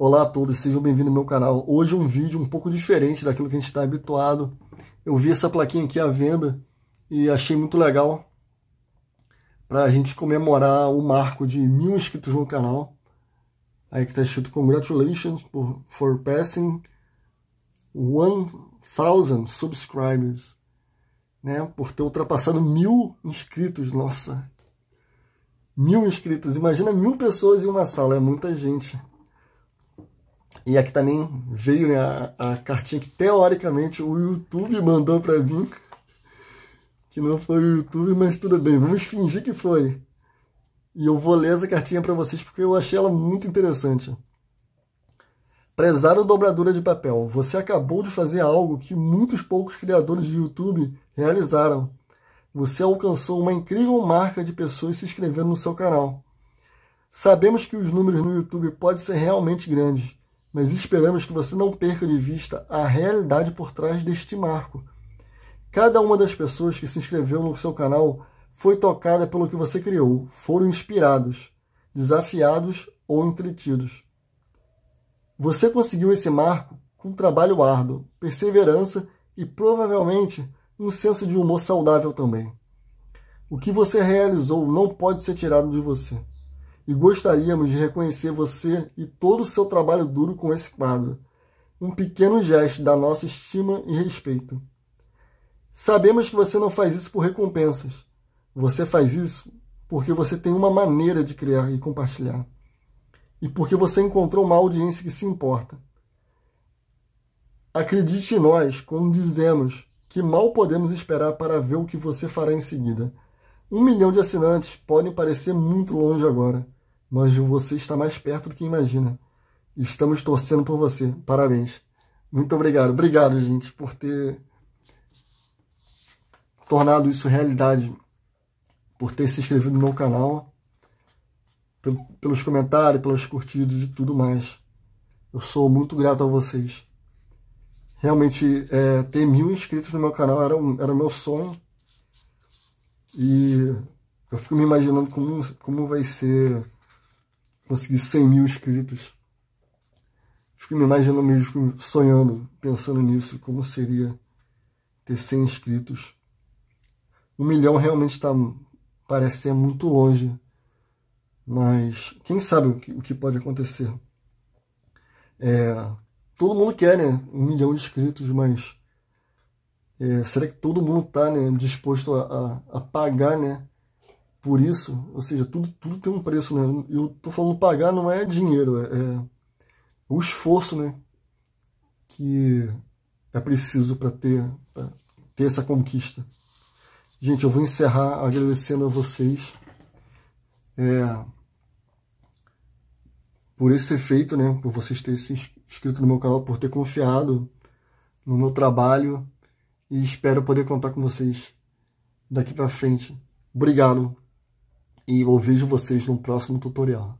Olá a todos, sejam bem-vindos ao meu canal. Hoje um vídeo um pouco diferente daquilo que a gente está habituado. Eu vi essa plaquinha aqui à venda e achei muito legal para a gente comemorar o marco de mil inscritos no canal. Aí que está escrito Congratulations for, for passing 1,000 subscribers. Né? Por ter ultrapassado mil inscritos, nossa. Mil inscritos, imagina mil pessoas em uma sala, é muita gente. E aqui também veio né, a, a, cartinha que teoricamente o YouTube mandou para mim. Que não foi o YouTube, mas tudo bem, vamos fingir que foi. E eu vou ler essa cartinha para vocês porque eu achei ela muito interessante. Prezado dobradura de papel, você acabou de fazer algo que muitos poucos criadores de YouTube realizaram. Você alcançou uma incrível marca de pessoas se inscrevendo no seu canal. Sabemos que os números no YouTube podem ser realmente grandes, mas esperamos que você não perca de vista a realidade por trás deste marco. Cada uma das pessoas que se inscreveu no seu canal foi tocada pelo que você criou, foram inspirados, desafiados ou entretidos. Você conseguiu esse marco com trabalho árduo, perseverança e provavelmente um senso de humor saudável também. O que você realizou não pode ser tirado de você e gostaríamos de reconhecer você e todo o seu trabalho duro com esse quadro. Um pequeno gesto da nossa estima e respeito. Sabemos que você não faz isso por recompensas. Você faz isso porque você tem uma maneira de criar e compartilhar. E porque você encontrou uma audiência que se importa. Acredite em nós quando dizemos que mal podemos esperar para ver o que você fará em seguida. Um milhão de assinantes podem parecer muito longe agora mas você está mais perto do que imagina. Estamos torcendo por você. Parabéns. Muito obrigado. Obrigado, gente, por ter tornado isso realidade, por ter se inscrito no meu canal, pelos comentários, pelas curtidas e tudo mais. Eu sou muito grato a vocês. Realmente, é, ter mil inscritos no meu canal era, um, era meu sonho. E eu fico me imaginando como, como vai ser conseguir 100 mil inscritos. Fico me imaginando mesmo, sonhando, pensando nisso, como seria ter 100 inscritos. Um milhão realmente está parece ser muito longe, mas quem sabe o que, o que pode acontecer. É, todo mundo quer né, um milhão de inscritos, mas é, será que todo mundo está né, disposto a, a, a pagar né, por isso, ou seja, tudo, tudo tem um preço, né? Eu tô falando pagar não é dinheiro, é, é o esforço, né? Que é preciso para ter, pra ter essa conquista. Gente, eu vou encerrar agradecendo a vocês é, por esse efeito, né? Por vocês terem se inscrito no meu canal, por ter confiado no meu trabalho e espero poder contar com vocês daqui para frente. Obrigado e eu vejo vocês no próximo tutorial.